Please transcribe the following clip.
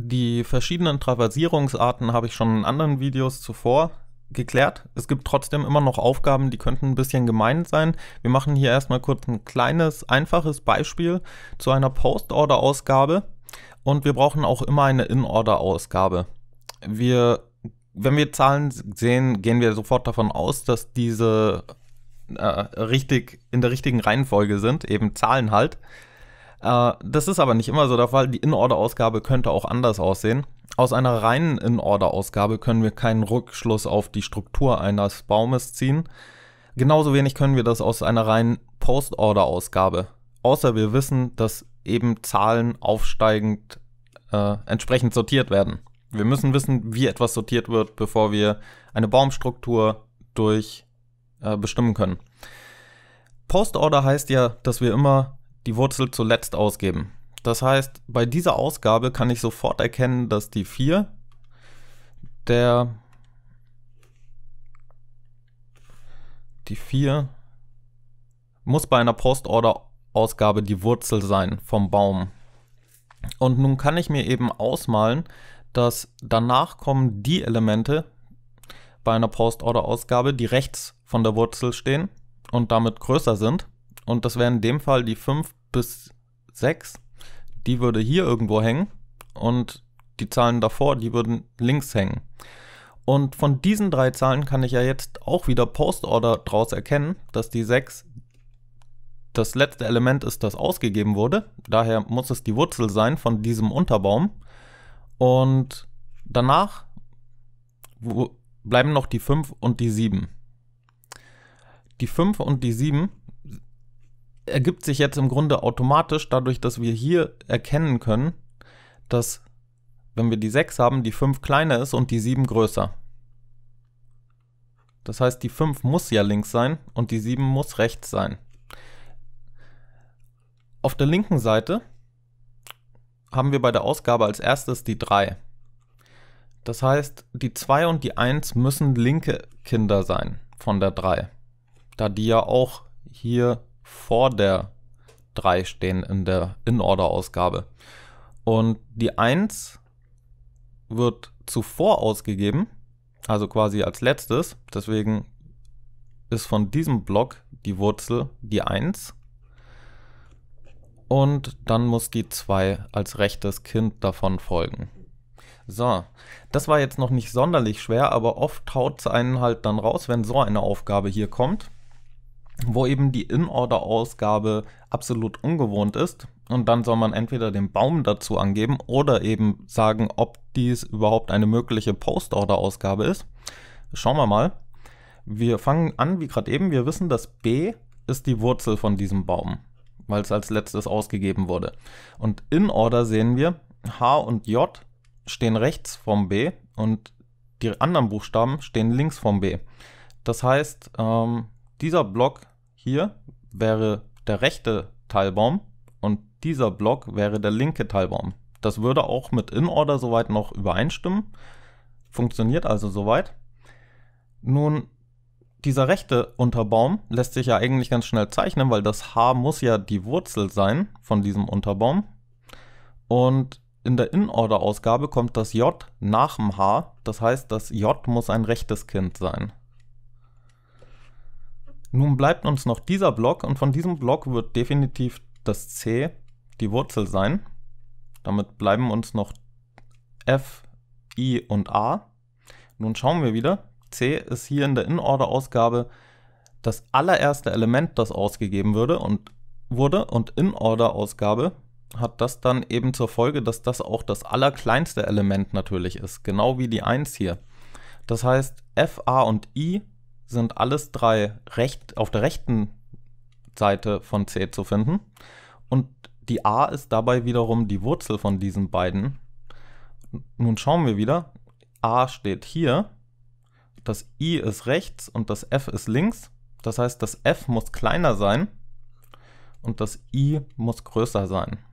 Die verschiedenen Traversierungsarten habe ich schon in anderen Videos zuvor geklärt. Es gibt trotzdem immer noch Aufgaben, die könnten ein bisschen gemein sein. Wir machen hier erstmal kurz ein kleines, einfaches Beispiel zu einer Post-Order-Ausgabe und wir brauchen auch immer eine In-Order-Ausgabe. Wir, wenn wir Zahlen sehen, gehen wir sofort davon aus, dass diese äh, richtig in der richtigen Reihenfolge sind, eben Zahlen halt. Äh, das ist aber nicht immer so der Fall. Die In-Order-Ausgabe könnte auch anders aussehen. Aus einer reinen In-Order-Ausgabe können wir keinen Rückschluss auf die Struktur eines Baumes ziehen. Genauso wenig können wir das aus einer reinen Post-Order-Ausgabe. Außer wir wissen, dass eben Zahlen aufsteigend äh, entsprechend sortiert werden. Wir müssen wissen, wie etwas sortiert wird, bevor wir eine Baumstruktur durch äh, bestimmen können. Post-Order heißt ja, dass wir immer die Wurzel zuletzt ausgeben. Das heißt, bei dieser Ausgabe kann ich sofort erkennen, dass die 4 der die 4 muss bei einer Postorder-Ausgabe die Wurzel sein vom Baum. Und nun kann ich mir eben ausmalen, dass danach kommen die Elemente bei einer Postorder-Ausgabe, die rechts von der Wurzel stehen und damit größer sind. Und das wären in dem Fall die 5 bis 6, die würde hier irgendwo hängen und die Zahlen davor, die würden links hängen. Und von diesen drei Zahlen kann ich ja jetzt auch wieder Postorder draus erkennen, dass die 6 das letzte Element ist, das ausgegeben wurde. Daher muss es die Wurzel sein von diesem Unterbaum. Und danach bleiben noch die 5 und die 7. Die 5 und die 7 ergibt sich jetzt im Grunde automatisch dadurch, dass wir hier erkennen können, dass wenn wir die 6 haben, die 5 kleiner ist und die 7 größer. Das heißt, die 5 muss ja links sein und die 7 muss rechts sein. Auf der linken Seite haben wir bei der Ausgabe als erstes die 3. Das heißt, die 2 und die 1 müssen linke Kinder sein von der 3, da die ja auch hier vor der 3 stehen in der In-Order-Ausgabe. Und die 1 wird zuvor ausgegeben, also quasi als letztes. Deswegen ist von diesem Block die Wurzel die 1. Und dann muss die 2 als rechtes Kind davon folgen. So, das war jetzt noch nicht sonderlich schwer, aber oft haut es einen halt dann raus, wenn so eine Aufgabe hier kommt wo eben die In-Order-Ausgabe absolut ungewohnt ist. Und dann soll man entweder den Baum dazu angeben oder eben sagen, ob dies überhaupt eine mögliche Post-Order-Ausgabe ist. Schauen wir mal. Wir fangen an, wie gerade eben, wir wissen, dass B ist die Wurzel von diesem Baum, weil es als letztes ausgegeben wurde. Und in Order sehen wir, H und J stehen rechts vom B und die anderen Buchstaben stehen links vom B. Das heißt, ähm, dieser Block hier wäre der rechte Teilbaum und dieser Block wäre der linke Teilbaum. Das würde auch mit InOrder soweit noch übereinstimmen. Funktioniert also soweit. Nun, dieser rechte Unterbaum lässt sich ja eigentlich ganz schnell zeichnen, weil das H muss ja die Wurzel sein von diesem Unterbaum. Und in der InOrder-Ausgabe kommt das J nach dem H. Das heißt, das J muss ein rechtes Kind sein. Nun bleibt uns noch dieser Block und von diesem Block wird definitiv das c die Wurzel sein. Damit bleiben uns noch f, i und a. Nun schauen wir wieder. c ist hier in der In-Order-Ausgabe das allererste Element, das ausgegeben würde und wurde und In-Order-Ausgabe hat das dann eben zur Folge, dass das auch das allerkleinste Element natürlich ist, genau wie die 1 hier. Das heißt, f, a und i sind alles drei recht, auf der rechten Seite von c zu finden. Und die a ist dabei wiederum die Wurzel von diesen beiden. Nun schauen wir wieder. a steht hier, das i ist rechts und das f ist links. Das heißt, das f muss kleiner sein und das i muss größer sein.